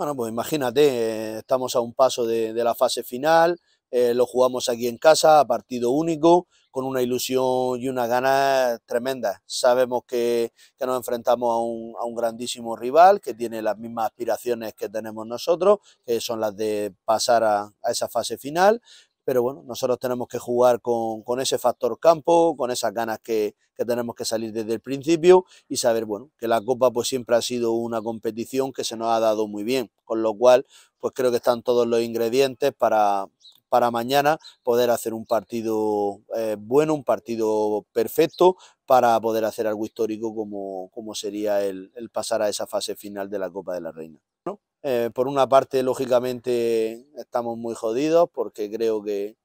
Bueno, pues imagínate, eh, estamos a un paso de, la fase final, eh, lo jugamos aquí en casa, a partido único, con una ilusión y una gana tremenda. Sabemos que, nos enfrentamos a un, grandísimo rival que tiene las mismas aspiraciones que tenemos nosotros, que son las de pasar a, a esa fase final, pero bueno, nosotros tenemos que jugar con, ese factor campo, con esas ganas que, tenemos que salir desde el principio y saber, bueno, que la Copa pues siempre ha sido una competición que se nos ha dado muy bien, con lo cual pues creo que están todos los ingredientes para, para mañana poder hacer un partido eh, bueno, un partido perfecto para poder hacer algo histórico como, como sería el pasar a esa fase final de la Copa de la Reina. Eh, por una parte, lógicamente, estamos muy jodidos porque creo que,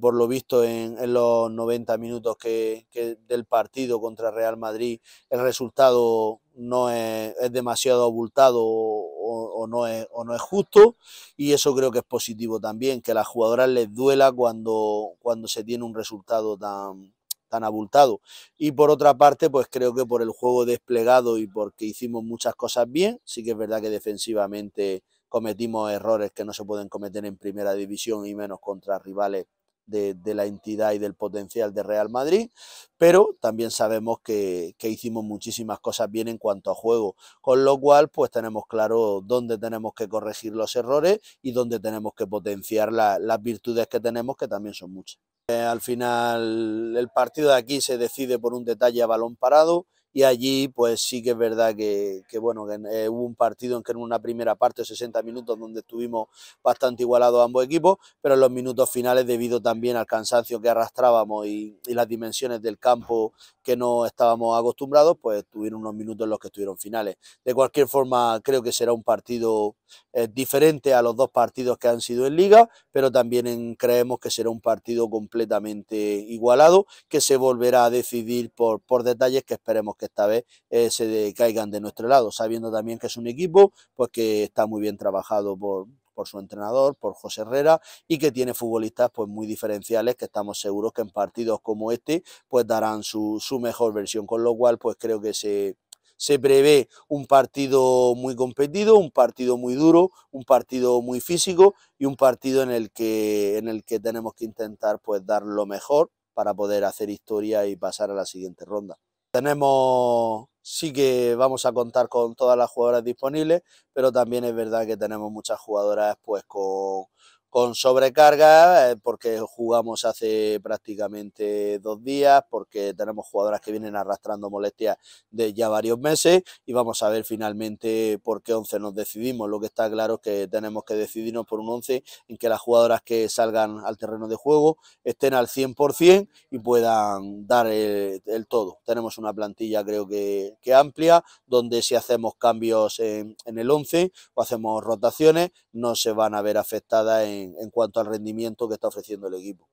por lo visto en, los 90 minutos que, del partido contra Real Madrid el resultado no es, demasiado abultado o, no es, o, no es, justo y eso creo que es positivo también, que a las jugadoras les duela cuando, cuando se tiene un resultado tan, tan abultado. Y por otra parte, pues creo que por el juego desplegado y porque hicimos muchas cosas bien, sí que es verdad que defensivamente cometimos errores que no se pueden cometer en primera división y menos contra rivales de, la entidad y del potencial de Real Madrid, pero también sabemos que, hicimos muchísimas cosas bien en cuanto a juego, con lo cual pues tenemos claro dónde tenemos que corregir los errores y dónde tenemos que potenciar las virtudes que tenemos, que también son muchas. Al final el partido de aquí se decide por un detalle a balón parado y allí pues sí que es verdad que, bueno, eh, hubo un partido en que en una primera parte, 60 minutos, donde estuvimos bastante igualados ambos equipos, pero en los minutos finales debido también al cansancio que arrastrábamos y, las dimensiones del campo que no estábamos acostumbrados, pues tuvieron unos minutos en los que estuvieron finales. De cualquier forma, creo que será un partido eh, diferente a los dos partidos que han sido en liga, pero también creemos que será un partido completamente igualado, que se volverá a decidir por, por detalles que esperemos que esta vez eh, se caigan de nuestro lado, sabiendo también que es un equipo pues que está muy bien trabajado por, por su entrenador, por José Herrera, y que tiene futbolistas pues muy diferenciales que estamos seguros que en partidos como este pues darán su, su mejor versión, con lo cual pues creo que se, se prevé un partido muy competido, un partido muy duro, un partido muy físico y un partido en el que, en el que tenemos que intentar pues, dar lo mejor para poder hacer historia y pasar a la siguiente ronda tenemos, sí que vamos a contar con todas las jugadoras disponibles, pero también es verdad que tenemos muchas jugadoras pues con, con sobrecarga eh, porque jugamos hace prácticamente dos días, porque tenemos jugadoras que vienen arrastrando molestias de ya varios meses y vamos a ver finalmente por qué 11 nos decidimos. Lo que está claro es que tenemos que decidirnos por un 11 en que las jugadoras que salgan al terreno de juego estén al 100% y puedan dar el, todo. Tenemos una plantilla creo que, amplia, donde si hacemos cambios en, en el 11 o hacemos rotaciones, no se van a ver afectadas en en, cuanto al rendimiento que está ofreciendo el equipo.